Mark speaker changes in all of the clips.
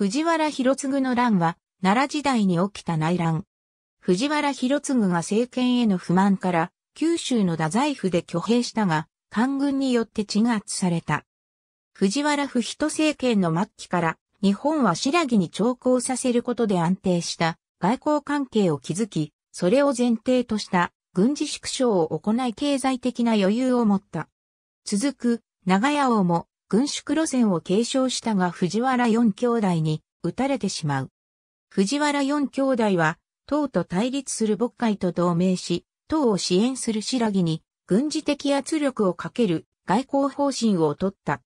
Speaker 1: 藤原博次の乱は、奈良時代に起きた内乱。藤原博次が政権への不満から、九州の太宰府で挙兵したが、官軍によって鎮圧された。藤原不人政権の末期から、日本は白木に徴校させることで安定した外交関係を築き、それを前提とした軍事縮小を行い経済的な余裕を持った。続く、長屋王も軍縮路線を継承したが藤原四兄弟に撃たれてしまう。藤原四兄弟は、党と対立する牧会と同盟し、党を支援する白木に軍事的圧力をかける外交方針を取った。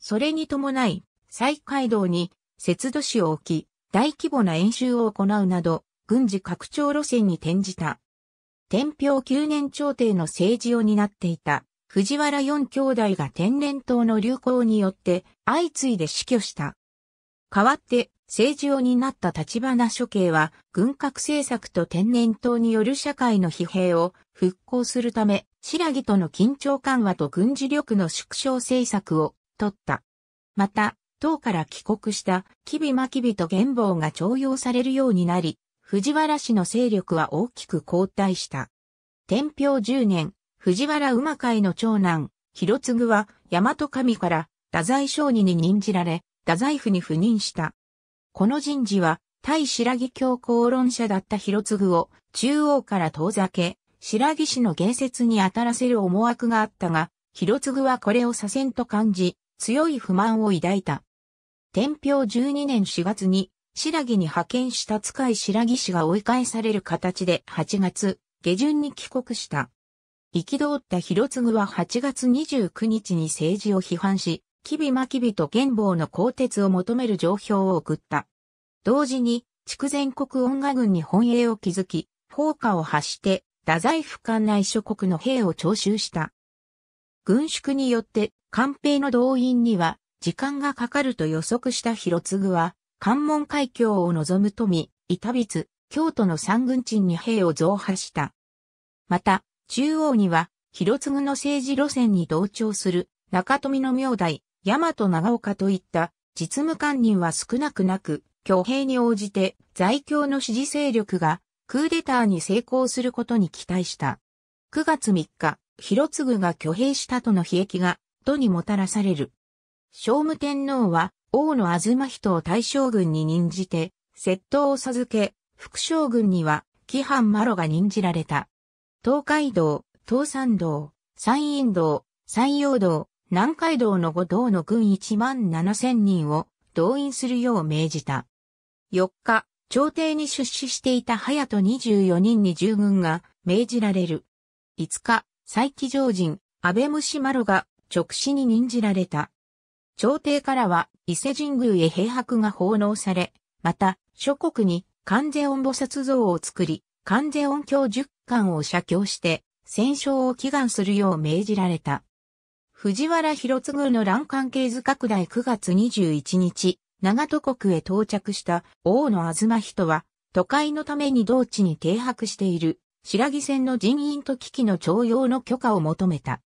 Speaker 1: それに伴い、再街道に節度市を置き、大規模な演習を行うなど、軍事拡張路線に転じた。天平9年朝廷の政治を担っていた。藤原四兄弟が天然痘の流行によって相次いで死去した。代わって政治を担った立花処刑は軍拡政策と天然痘による社会の疲弊を復興するため、白木との緊張緩和と軍事力の縮小政策を取った。また、党から帰国した吉備真備と元望が徴用されるようになり、藤原氏の勢力は大きく後退した。天平10年、藤原馬会の長男、広継は、大和神から、太宰人に任じられ、太宰府に赴任した。この人事は、対白木教公論者だった広継を、中央から遠ざけ、白木氏の芸説に当たらせる思惑があったが、広継はこれを左遷と感じ、強い不満を抱いた。天平12年4月に、白木に派遣した使い白木氏が追い返される形で8月下旬に帰国した。き通った広次は8月29日に政治を批判し、びまきびと元望の鋼鉄を求める状況を送った。同時に、筑前国恩賀軍に本営を築き、放火を発して、太宰府管内諸国の兵を徴収した。軍縮によって、官兵の動員には、時間がかかると予測した広次は、関門海峡を望む富、板光、京都の三軍鎮に兵を増派した。また、中央には、広継の政治路線に同調する、中富の明代、大和長岡といった、実務官人は少なくなく、挙兵に応じて、在京の支持勢力が、クーデターに成功することに期待した。9月3日、広継が挙兵したとの悲劇が、都にもたらされる。聖武天皇は、王の東人を大将軍に任じて、窃盗を授け、副将軍には、規藩マロが任じられた。東海道、東山道、山陰道、山陽道、南海道の5道の軍1万7千人を動員するよう命じた。4日、朝廷に出資していた隼人24人に従軍が命じられる。5日、再起常人、安倍虫丸が直死に任じられた。朝廷からは伊勢神宮へ平白が奉納され、また諸国に関税音菩薩像を作り、関税音教10官を写経して、戦勝を祈願するよう命じられた。藤原広次の乱関係図拡大9月21日、長戸国へ到着した王の東人は、都会のために同地に停泊している白木船の人員と危機の徴用の許可を求めた。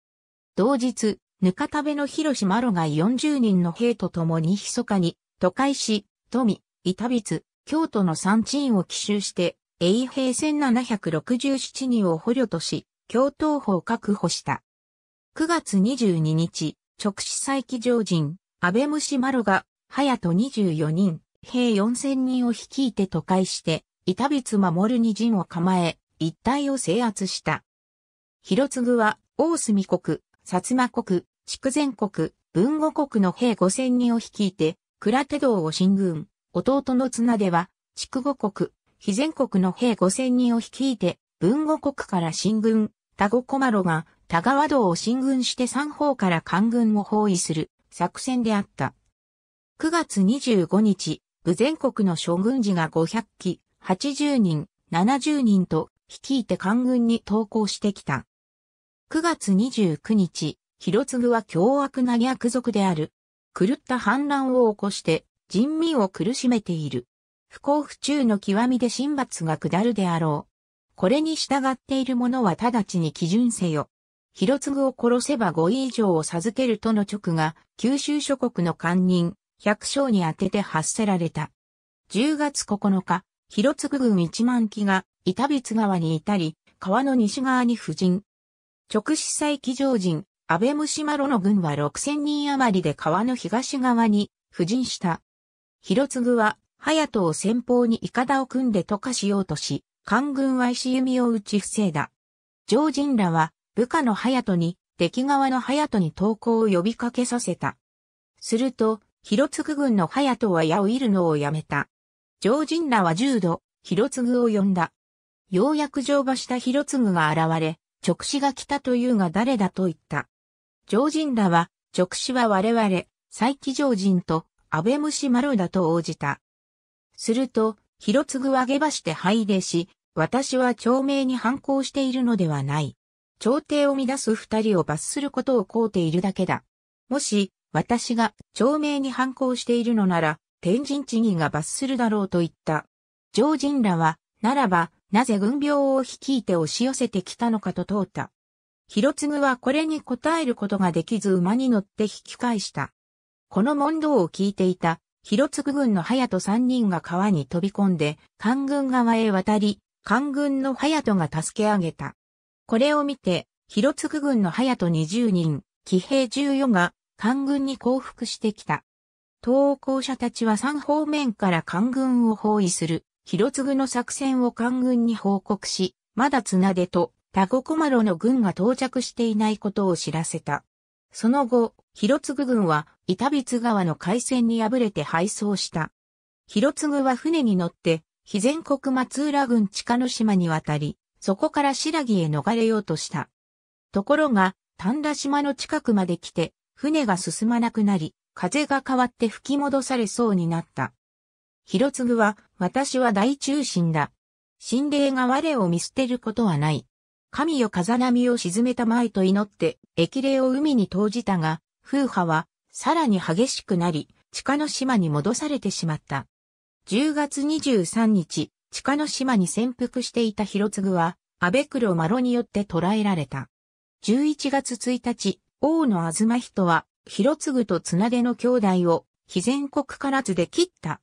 Speaker 1: 同日、ぬかたべの広島路が40人の兵と共に密かに、都会市、富、板筆、京都の地鎮を奇襲して、永平1767人を捕虜とし、共闘法を確保した。9月22日、直視再起常人、安倍虫丸が、早と24人、兵4000人を率いて都会して、板光守に陣を構え、一帯を制圧した。広次は、大隅国、薩摩国、筑前国、文後国の兵5000人を率いて、倉手道を進軍、弟の綱では、筑後国、非全国の兵5000人を率いて、文後国から進軍、田子マ呂が田川道を進軍して三方から官軍を包囲する作戦であった。9月25日、武全国の諸軍事が500機、80人、70人と率いて官軍に投降してきた。9月29日、広次は凶悪な逆族である。狂った反乱を起こして人民を苦しめている。不幸不中の極みで神罰が下るであろう。これに従っている者は直ちに基準せよ。広継を殺せば5位以上を授けるとの直が、九州諸国の官人、百姓に当てて発せられた。10月9日、広継軍1万機が、板別川に至り、川の西側に布陣。直司祭騎乗陣、安倍虫丸の軍は6000人余りで川の東側に布陣した。広継は隼人を先方にイカダを組んで溶かしようとし、官軍は石弓を打ち防いだ。常人らは部下の隼人に敵側の隼人に投降を呼びかけさせた。すると、広津軍の隼人は矢を射るのをやめた。常人らは重度、広津を呼んだ。ようやく乗馬した広津が現れ、直視が来たというが誰だと言った。常人らは、直視は我々、佐伯常人と、安倍虫丸だと応じた。すると、広継ぐ上げばして拝礼し、私は長命に反抗しているのではない。朝廷を乱す二人を罰することを請うているだけだ。もし、私が長命に反抗しているのなら、天神地義が罰するだろうと言った。常人らは、ならば、なぜ軍病を率いて押し寄せてきたのかと問うた。広継はこれに答えることができず馬に乗って引き返した。この問答を聞いていた広津軍の隼人三人が川に飛び込んで、官軍側へ渡り、官軍の隼人が助け上げた。これを見て、広津軍の隼人二十人、騎兵十四が、官軍に降伏してきた。投降者たちは三方面から官軍を包囲する、広津の作戦を官軍に報告し、まだ綱手と、タココマロの軍が到着していないことを知らせた。その後、広津軍は板筆川の海戦に敗れて敗走した。広津は船に乗って、肥前国松浦郡近野島に渡り、そこから白木へ逃れようとした。ところが、丹田島の近くまで来て、船が進まなくなり、風が変わって吹き戻されそうになった。広次は、私は大中心だ。心霊が我を見捨てることはない。神よ風波を沈めたまえと祈って、駅霊を海に投じたが、風波は、さらに激しくなり、地下の島に戻されてしまった。10月23日、地下の島に潜伏していた広次は、安倍黒マロによって捕らえられた。11月1日、王の東人は、広次と綱出の兄弟を、非全国からずで切った。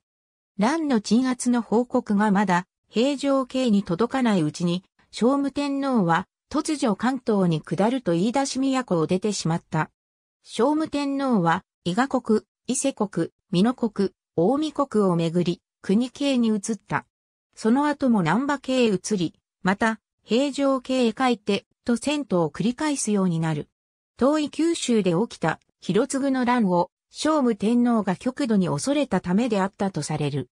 Speaker 1: 乱の鎮圧の報告がまだ、平常刑に届かないうちに、聖武天皇は突如関東に下ると言い出し都を出てしまった。聖武天皇は伊賀国、伊勢国、美濃国、大見国をめぐり、国系に移った。その後も南波系へ移り、また、平城系へ帰って、と戦闘を繰り返すようになる。遠い九州で起きた広継の乱を、聖武天皇が極度に恐れたためであったとされる。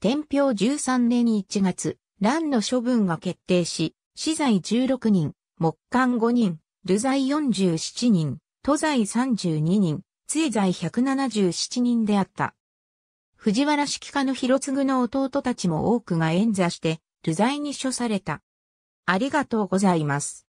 Speaker 1: 天平13年1月、乱の処分が決定し、資材16人、木管5人、流罪47人、都罪32人、杖罪177人であった。藤原式家の広継の弟たちも多くが演座して、流罪に処された。ありがとうございます。